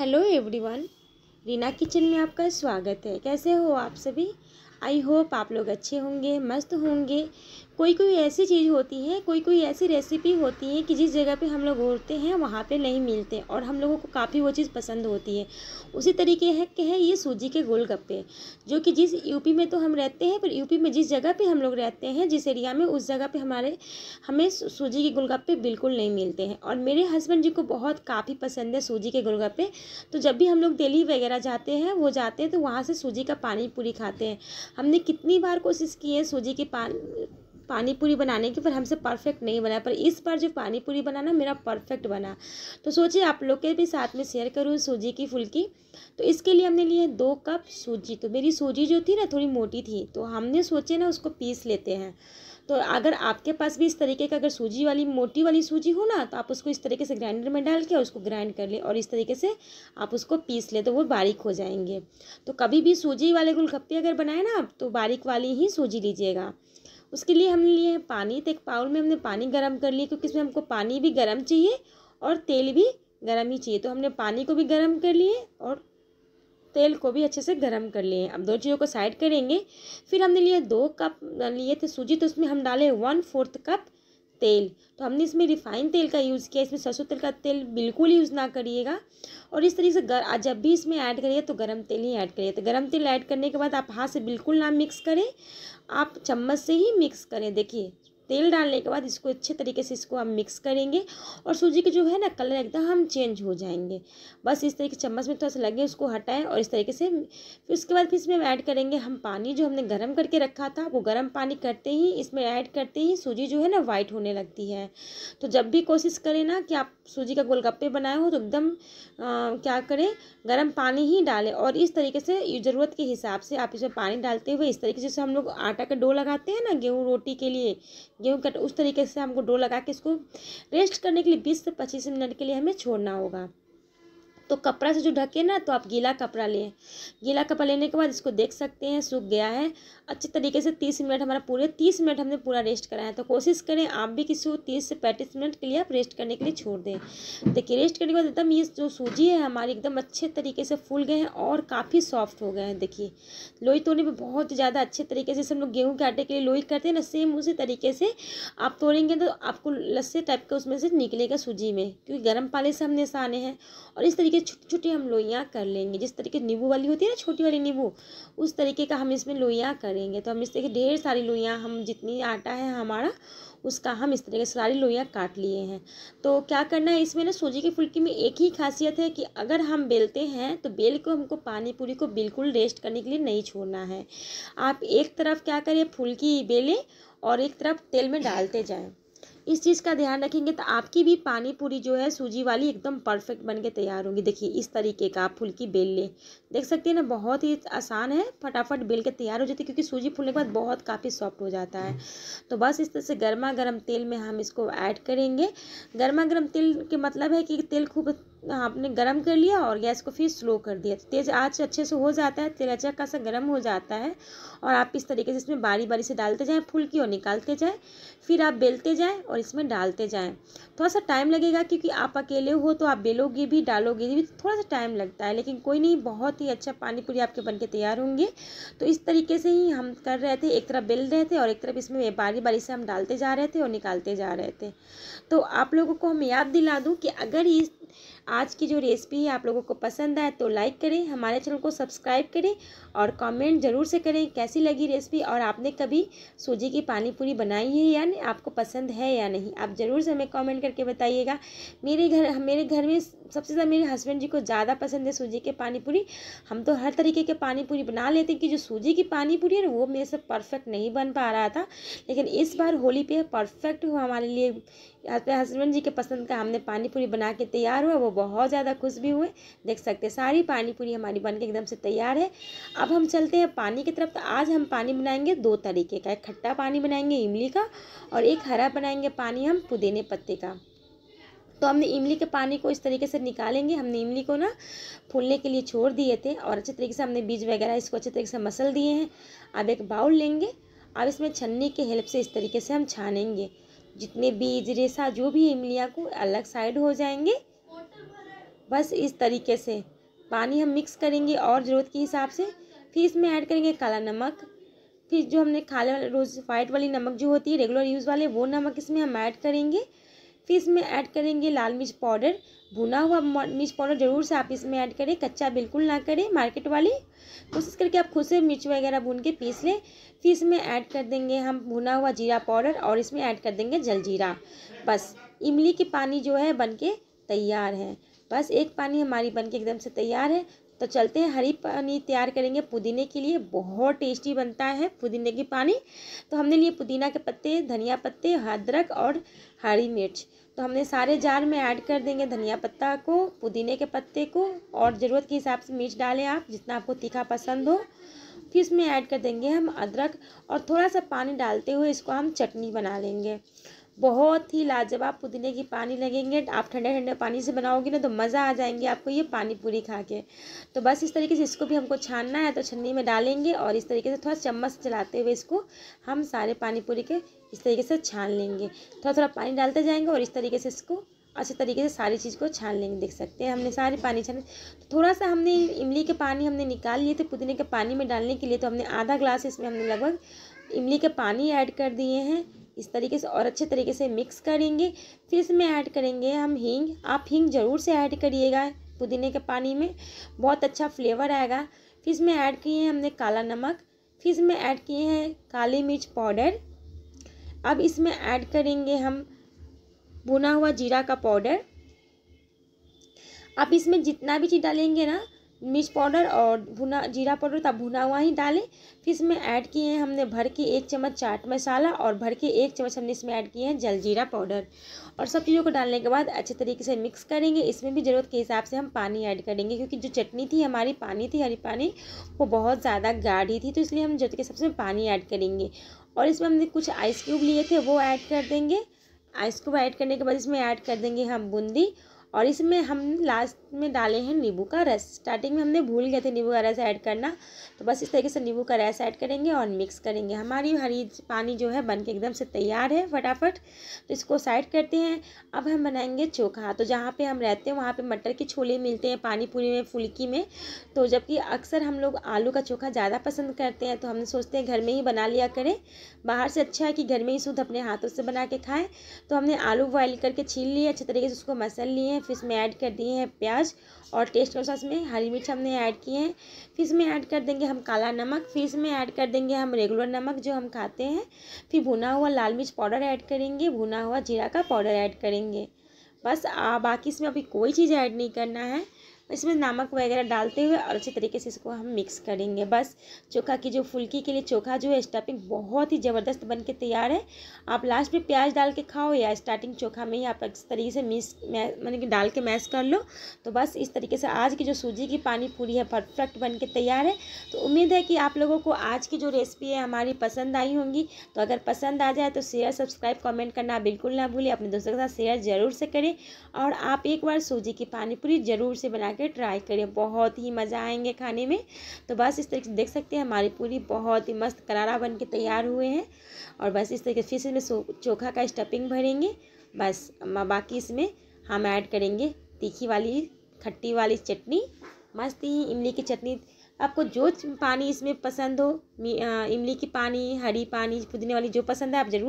hello everyone Reena kitchen में आपका स्वागत है कैसे हो आप सभी आई होप आप लोग अच्छे होंगे मस्त होंगे कोई कोई ऐसी चीज़ होती है कोई कोई ऐसी रेसिपी होती है कि जिस जगह पे हम लोग होते हैं वहाँ पे नहीं मिलते और हम लोगों को काफ़ी वो चीज़ पसंद होती है उसी तरीके है कि है ये सूजी के गोलगप्पे जो कि जिस यूपी में तो हम रहते हैं पर यूपी में जिस जगह पे हम लोग रहते हैं जिस एरिया में उस जगह पे हमारे हमें सूजी के गोलगप्पे बिल्कुल नहीं मिलते हैं और मेरे हस्बैंड जी को बहुत काफ़ी पसंद है सूजी के गोलगप्पे तो जब भी हम लोग दिल्ली वगैरह जाते हैं वो जाते हैं तो वहाँ से सूजी का पानी पूरी खाते हैं हमने कितनी बार कोशिश की है सूजी के पान पानी पूरी बनाने की पर हमसे परफेक्ट नहीं बना पर इस बार जो पानी पूरी बना ना मेरा परफेक्ट बना तो सोचिए आप लोग के भी साथ में शेयर करूँ सूजी की फुल्की तो इसके लिए हमने लिए दो कप सूजी तो मेरी सूजी जो थी ना थोड़ी मोटी थी तो हमने सोचे ना उसको पीस लेते हैं तो अगर आपके पास भी इस तरीके का अगर सूजी वाली मोटी वाली सूजी हो ना तो आप उसको इस तरीके से ग्राइंडर में डाल के और उसको ग्राइंड कर ले और इस तरीके से आप उसको पीस ले तो वो बारीक हो जाएंगे तो कभी भी सूजी वाले गुलगप्पे अगर बनाए ना आप तो बारीक वाली ही सूजी लीजिएगा उसके लिए हमने लिए है पानी तो एक पाउल में हमने पानी गर्म कर लिया क्योंकि इसमें हमको पानी भी गर्म चाहिए और तेल भी गर्म ही चाहिए तो हमने पानी को भी गर्म कर लिए और तेल को भी अच्छे से गर्म कर लिए अब दो चीज़ों को साइड करेंगे फिर हमने लिए दो कप लिए थे सूजी तो उसमें हम डाले वन फोर्थ कप तेल तो हमने इसमें रिफाइन तेल का यूज़ किया इसमें सरसों तेल का तेल बिल्कुल यूज़ ना करिएगा और इस तरीके से गर, जब भी इसमें ऐड करिए तो गर्म तेल ही ऐड करिए तो गर्म तेल ऐड करने के बाद आप हाथ से बिल्कुल ना मिक्स करें आप चम्मच से ही मिक्स करें देखिए तेल डालने के बाद इसको अच्छे तरीके से इसको हम मिक्स करेंगे और सूजी के जो है ना कलर एकदम हम चेंज हो जाएंगे बस इस तरीके चम्मच में थोड़ा सा लगे उसको हटाएं और इस तरीके से फिर उसके बाद फिर इसमें ऐड करेंगे हम पानी जो हमने गर्म करके रखा था वो गर्म पानी करते ही इसमें ऐड करते ही सूजी जो है ना वाइट होने लगती है तो जब भी कोशिश करें ना कि आप सूजी का गोलगप्पे बनाए हो तो एकदम क्या करें गर्म पानी ही डालें और इस तरीके से ज़रूरत के हिसाब से आप इसमें पानी डालते हुए इस तरीके से हम लोग आटा का डो लगाते हैं ना गेहूँ रोटी के लिए गेहूँ का उस तरीके से हमको डो लगा के इसको रेस्ट करने के लिए बीस से पच्चीस मिनट के लिए हमें छोड़ना होगा तो कपड़ा से जो ढके ना तो आप गीला कपड़ा लें गीला कपड़ा लेने के बाद इसको देख सकते हैं सूख गया है अच्छे तरीके से तीस मिनट हमारा पूरे तीस मिनट हमने पूरा रेस्ट कराया है तो कोशिश करें आप भी किसी को तीस से पैंतीस मिनट के लिए आप रेस्ट करने के लिए छोड़ दें देखिए रेस्ट करने के बाद एकदम ये जो सूजी है हमारी एकदम अच्छे तरीके से फूल गए हैं और काफ़ी सॉफ्ट हो गए हैं देखिए लोई तोड़ने पर बहुत ज़्यादा अच्छे तरीके से हम लोग गेहूँ के आटे के लिए लोई करते हैं ना सेम उसी तरीके से आप तोड़ेंगे तो आपको लस्से टाइप का उसमें से निकलेगा सूजी में क्योंकि गर्म पानी से हमने साने हैं और इस तरीके ये छोटी छोटी हम लोइयाँ कर लेंगे जिस तरीके नींबू वाली होती है ना छोटी वाली नींबू उस तरीके का हम इसमें लोइयाँ करेंगे तो हम इस तरीके ढेर सारी लोइयाँ हम जितनी आटा है हमारा उसका हम इस तरीके से सारी लोइयाँ काट लिए हैं तो क्या करना है इसमें ना सूजी की फुल्की में एक ही खासियत है कि अगर हम बेलते हैं तो बेल को हमको पानी पूरी को बिल्कुल रेस्ट करने के लिए नहीं छोड़ना है आप एक तरफ क्या करें फुल्की बेलें और एक तरफ तेल में डालते जाएँ इस चीज़ का ध्यान रखेंगे तो आपकी भी पानी पूरी जो है सूजी वाली एकदम परफेक्ट बन के तैयार होगी देखिए इस तरीके का आप फुल्की बेल लें देख सकते हैं ना बहुत ही आसान है फटाफट बेल के तैयार हो जाती है क्योंकि सूजी फूलने के बाद बहुत काफ़ी सॉफ्ट हो जाता है तो बस इस तरह से गर्मा गर्म तेल में हम इसको ऐड करेंगे गर्मा गर्म तेल के मतलब है कि तेल खूब आपने गरम कर लिया और गैस को फिर स्लो कर दिया तो तेज आँच अच्छे से हो जाता है तेल अच्छा खासा गर्म हो जाता है और आप इस तरीके से इसमें बारी बारी से डालते जाएँ की और निकालते जाएँ फिर आप बेलते जाएँ और इसमें डालते जाएँ थोड़ा सा टाइम लगेगा क्योंकि आप अकेले हो तो आप बेलोगे भी डालोगे भी थोड़ा सा टाइम लगता है लेकिन कोई नहीं बहुत ही अच्छा पानी पूरी आपके बन के तैयार होंगे तो इस तरीके से ही हम कर रहे थे एक तरफ बेल रहे थे और एक तरफ इसमें बारी बारी से हम डालते जा रहे थे और निकालते जा रहे थे तो आप लोगों को हम याद दिला दूँ कि अगर इस आज की जो रेसिपी है आप लोगों को पसंद आए तो लाइक करें हमारे चैनल को सब्सक्राइब करें और कमेंट ज़रूर से करें कैसी लगी रेसिपी और आपने कभी सूजी की पानी पूरी बनाई है या नहीं आपको पसंद है या नहीं आप ज़रूर से हमें कमेंट करके बताइएगा मेरे घर मेरे घर में सबसे ज़्यादा मेरे हस्बैंड जी को ज़्यादा पसंद है सूजी के पानी पूरी हम तो हर तरीके के पानी पूरी बना लेते हैं कि जो सूजी की पानी पूरी है वो मेरे से परफेक्ट नहीं बन पा रहा था लेकिन इस बार होली पे परफेक्ट हुआ हमारे लिए हस्बैंड जी के पसंद का हमने पानी पूरी बना के तैयार हुआ वो बहुत ज़्यादा खुश भी हुए देख सकते हैं सारी पानी पूरी हमारी बन के एकदम से तैयार है अब हम चलते हैं पानी की तरफ तो आज हम पानी बनाएंगे दो तरीके का एक खट्टा पानी बनाएंगे इमली का और एक हरा बनाएंगे पानी हम पुदीने पत्ते का तो हमने इमली के पानी को इस तरीके से निकालेंगे हमने इमली को ना फूलने के लिए छोड़ दिए थे और अच्छे तरीके से हमने बीज वगैरह इसको अच्छे तरीके से मसल दिए हैं अब एक बाउल लेंगे अब इसमें छन्नी के हेल्प से इस तरीके से हम छानेंगे जितने बीज रेसा जो भी इमलियाँ को अलग साइड हो जाएंगे बस इस तरीके से पानी हम मिक्स करेंगे और ज़रूरत के हिसाब से फिर इसमें ऐड करेंगे काला नमक फिर जो हमने खाले वाले रोज़ वाइट वाली नमक जो होती है रेगुलर यूज़ वाले वो नमक इसमें हम ऐड करेंगे फिर इसमें ऐड करेंगे लाल मिर्च पाउडर भुना हुआ मिर्च पाउडर ज़रूर से आप इसमें ऐड करें कच्चा बिल्कुल ना करें मार्केट वाली कोशिश करके आप खुद से मिर्च वगैरह भून के पीस लें फिर इसमें ऐड कर देंगे हम भुना हुआ जीरा पाउडर और इसमें ऐड कर देंगे जलजीरा बस इमली के पानी जो है बन के तैयार है बस एक पानी हमारी बनके एकदम से तैयार है तो चलते हैं हरी पानी तैयार करेंगे पुदीने के लिए बहुत टेस्टी बनता है पुदीने की पानी तो हमने लिए पुदीना के पत्ते धनिया पत्ते अदरक और हरी मिर्च तो हमने सारे जार में ऐड कर देंगे धनिया पत्ता को पुदीने के पत्ते को और ज़रूरत के हिसाब से मिर्च डालें आप जितना आपको तीखा पसंद हो फिर इसमें ऐड कर देंगे हम अदरक और थोड़ा सा पानी डालते हुए इसको हम चटनी बना लेंगे बहुत ही लाजवाब पुदीने की पानी लगेंगे आप ठंडे ठंडे पानी से बनाओगे ना तो मज़ा आ जाएंगे आपको ये पानी पूरी खा के तो बस इस तरीके से इसको भी हमको छानना है तो छन्नी में डालेंगे और इस तरीके से थोड़ा चम्मच चलाते हुए इसको हम सारे पानी पूरी के इस तरीके से छान लेंगे थोड़ा थोड़ा पानी डालते जाएंगे और इस तरीके से इसको अच्छे तरीके से सारी चीज़ को छान लेंगे देख सकते हैं हमने सारे पानी छान तो थोड़ा सा हमने इमली के पानी हमने निकाल लिए थे पुदीने के पानी में डालने के लिए तो हमने आधा ग्लास इसमें हमने लगभग इमली के पानी ऐड कर दिए हैं इस तरीके से और अच्छे तरीके से मिक्स करेंगे फिर इसमें ऐड करेंगे हम हींग आप हींग ज़रूर से ऐड करिएगा पुदीने के पानी में बहुत अच्छा फ्लेवर आएगा फिर इसमें ऐड किए हैं हमने काला नमक फिर इसमें ऐड किए हैं काली मिर्च पाउडर अब इसमें ऐड करेंगे हम भुना हुआ जीरा का पाउडर आप इसमें जितना भी चीज़ डालेंगे ना मिर्च पाउडर और भुना जीरा पाउडर था भुना हुआ ही डालें फिर इसमें ऐड किए हैं हमने भर के एक चम्मच चाट मसाला और भर के एक चम्मच हमने इसमें ऐड किए हैं जल जीरा पाउडर और सब चीज़ों को डालने के बाद अच्छे तरीके से मिक्स करेंगे इसमें भी ज़रूरत के हिसाब से हम पानी ऐड करेंगे क्योंकि जो चटनी थी हमारी पानी थी हरी पानी वो बहुत ज़्यादा गाढ़ी थी तो इसलिए हम जरूरत के हिसाब से पानी ऐड करेंगे और इसमें हमने कुछ आइस क्यूब लिए थे वो ऐड कर देंगे आइस क्यूब ऐड करने के बाद इसमें ऐड कर देंगे हम बूंदी और इसमें हम लास्ट में डाले हैं नींबू का रस स्टार्टिंग में हमने भूल गए थे नींबू का रस ऐड करना तो बस इस तरीके से नींबू का रस ऐड करेंगे और मिक्स करेंगे हमारी हरी पानी जो है बन के एकदम से तैयार है फटाफट तो इसको साइड करते हैं अब हम बनाएंगे चोखा तो जहाँ पर हम रहते हैं वहाँ पर मटर के छोले मिलते हैं पानी पूरी में फुल्की में तो जबकि अक्सर हम लोग आलू का चोखा ज़्यादा पसंद करते हैं तो हमने सोचते हैं घर में ही बना लिया करें बाहर से अच्छा है कि घर में ही शुद्ध अपने हाथों से बना के खाएँ तो हमने आलू बॉयल करके छील लिए अच्छे तरीके से उसको मसल लिए हैं फिर इसमें ऐड कर दिए हैं प्याज और टेस्ट के साथ में हरी मिर्च हमने ऐड किए हैं फिर इसमें ऐड कर देंगे हम काला नमक फिर इसमें ऐड कर देंगे हम रेगुलर नमक जो हम खाते हैं फिर भुना हुआ लाल मिर्च पाउडर ऐड करेंगे भुना हुआ जीरा का पाउडर ऐड करेंगे बस आ बाकी इसमें अभी कोई चीज़ ऐड नहीं करना है इसमें नमक वगैरह डालते हुए और अच्छे तरीके से इसको हम मिक्स करेंगे बस चोखा की जो फुल्की के लिए चोखा जो है स्टफिंग बहुत ही ज़बरदस्त बन के तैयार है आप लास्ट में प्याज डाल के खाओ या स्टार्टिंग चोखा में ही आप इस तरीके से मिक्स मैंने मतलब कि डाल के मैश कर लो तो बस इस तरीके से आज की जो सूजी की पानी पूरी है परफेक्ट बन के तैयार है तो उम्मीद है कि आप लोगों को आज की जो रेसिपी है हमारी पसंद आई होंगी तो अगर पसंद आ जाए तो शेयर सब्सक्राइब कमेंट करना बिल्कुल ना भूलें अपने दोस्तों के साथ शेयर ज़रूर से करें और आप एक बार सूजी की पानी पूरी ज़रूर से बना करके ट्राई करें बहुत ही मज़ा आएंगे खाने में तो बस इस तरीके से देख सकते हैं हमारी पूरी बहुत ही मस्त करारा बन के तैयार हुए हैं और बस इस तरीके से फिर से इसमें चोखा का स्टफिंग भरेंगे बस बाकी इसमें हम ऐड करेंगे तीखी वाली खट्टी वाली चटनी मस्त ही इमली की चटनी आपको जो पानी इसमें पसंद हो इमली की पानी हरी पानी पुदीने वाली जो पसंद है आप ज़रूर